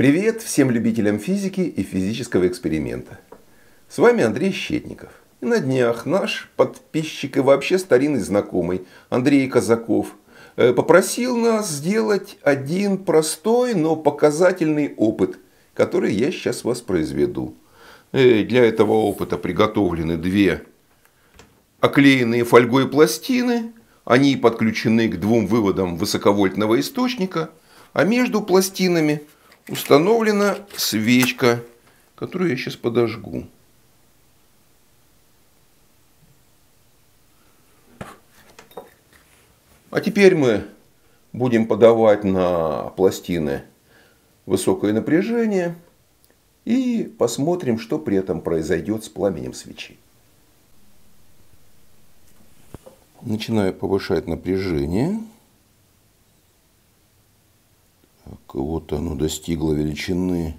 Привет всем любителям физики и физического эксперимента. С вами Андрей Щетников. И на днях наш подписчик и вообще старинный знакомый Андрей Казаков э, попросил нас сделать один простой, но показательный опыт, который я сейчас воспроизведу. Э, для этого опыта приготовлены две оклеенные фольгой пластины. Они подключены к двум выводам высоковольтного источника, а между пластинами – установлена свечка, которую я сейчас подожгу. А теперь мы будем подавать на пластины высокое напряжение и посмотрим, что при этом произойдет с пламенем свечи. Начинаю повышать напряжение. Вот оно достигло величины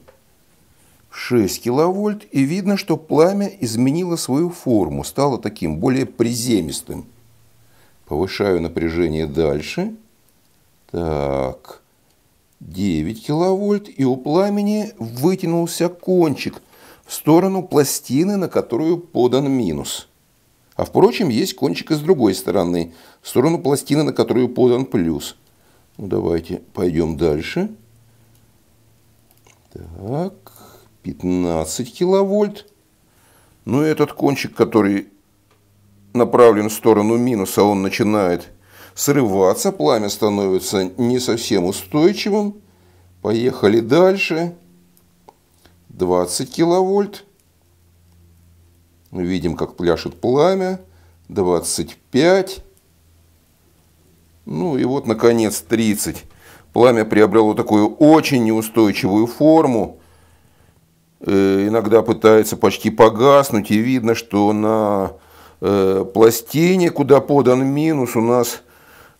6 киловольт, и видно, что пламя изменило свою форму, стало таким более приземистым. Повышаю напряжение дальше. Так, 9 киловольт, и у пламени вытянулся кончик в сторону пластины, на которую подан минус. А впрочем, есть кончик и с другой стороны, в сторону пластины, на которую подан плюс – ну, давайте пойдем дальше. Так, 15 киловольт. Ну, этот кончик, который направлен в сторону минуса, он начинает срываться, пламя становится не совсем устойчивым. Поехали дальше. 20 киловольт. Видим, как пляшет пламя. 25. Ну и вот, наконец, 30. Пламя приобрело такую очень неустойчивую форму. Э, иногда пытается почти погаснуть, и видно, что на э, пластине, куда подан минус, у нас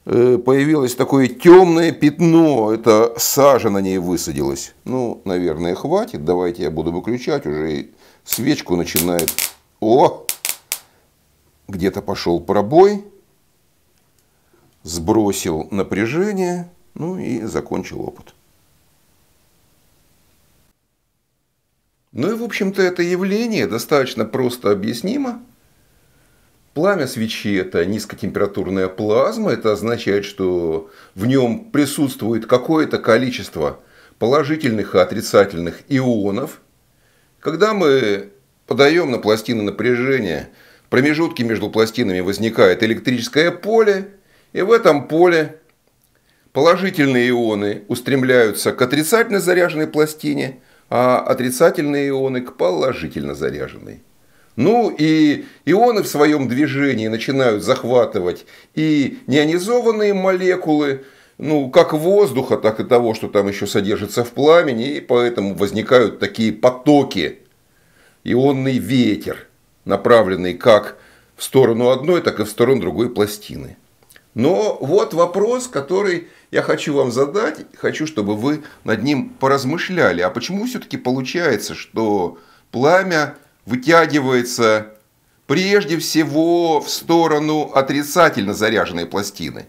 э, появилось такое темное пятно. Это сажа на ней высадилась. Ну, наверное, хватит. Давайте я буду выключать уже. Свечку начинает... О! Где-то пошел пробой сбросил напряжение, ну и закончил опыт. Ну и, в общем-то, это явление достаточно просто объяснимо. Пламя свечи – это низкотемпературная плазма. Это означает, что в нем присутствует какое-то количество положительных и отрицательных ионов. Когда мы подаем на пластины напряжение, в промежутке между пластинами возникает электрическое поле, и в этом поле положительные ионы устремляются к отрицательно заряженной пластине, а отрицательные ионы к положительно заряженной. Ну и ионы в своем движении начинают захватывать и неонизованные молекулы, ну, как воздуха, так и того, что там еще содержится в пламени, и поэтому возникают такие потоки, ионный ветер, направленный как в сторону одной, так и в сторону другой пластины. Но вот вопрос, который я хочу вам задать, хочу, чтобы вы над ним поразмышляли. А почему все-таки получается, что пламя вытягивается прежде всего в сторону отрицательно заряженной пластины?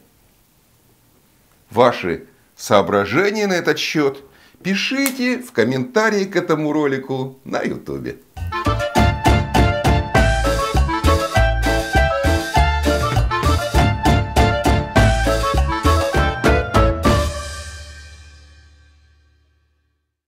Ваши соображения на этот счет пишите в комментарии к этому ролику на YouTube.